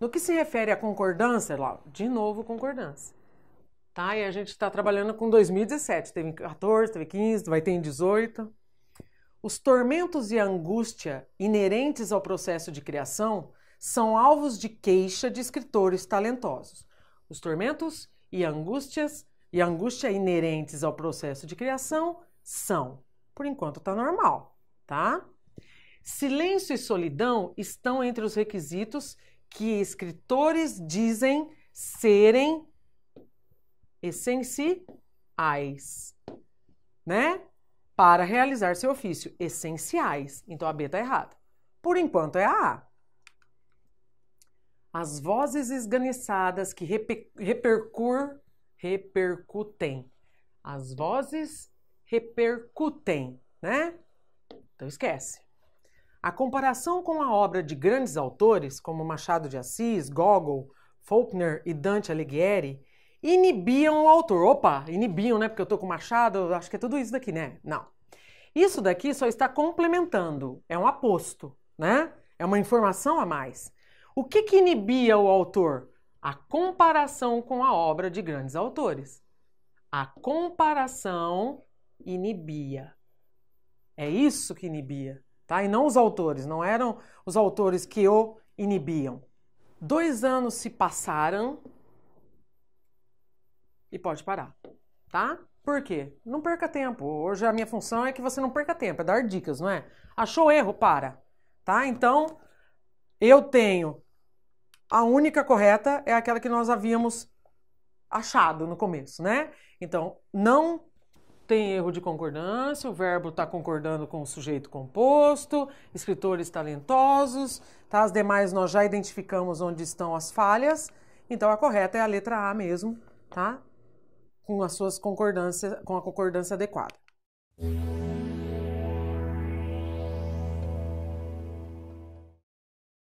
No que se refere à concordância, Laura, de novo concordância. Tá? E a gente está trabalhando com 2017, teve 14, teve 15, vai ter em 18. Os tormentos e angústia inerentes ao processo de criação são alvos de queixa de escritores talentosos. Os tormentos e angústias e angústia inerentes ao processo de criação são, por enquanto está normal, tá? Silêncio e solidão estão entre os requisitos que escritores dizem serem essenciais, né? Para realizar seu ofício, essenciais. Então a B está errada. Por enquanto é a A. As vozes esganiçadas que reper, repercur, repercutem. As vozes repercutem, né? Então esquece. A comparação com a obra de grandes autores, como Machado de Assis, Gogol, Faulkner e Dante Alighieri, inibiam o autor. Opa, inibiam, né? Porque eu tô com Machado, acho que é tudo isso daqui, né? Não. Isso daqui só está complementando, é um aposto, né? É uma informação a mais. O que, que inibia o autor? A comparação com a obra de grandes autores. A comparação inibia. É isso que inibia tá? E não os autores, não eram os autores que o inibiam. Dois anos se passaram e pode parar, tá? Por quê? Não perca tempo. Hoje a minha função é que você não perca tempo, é dar dicas, não é? Achou erro? Para, tá? Então, eu tenho a única correta é aquela que nós havíamos achado no começo, né? Então, não tem erro de concordância, o verbo está concordando com o sujeito composto, escritores talentosos, tá? As demais nós já identificamos onde estão as falhas, então a correta é a letra A mesmo, tá? Com as suas concordâncias, com a concordância adequada.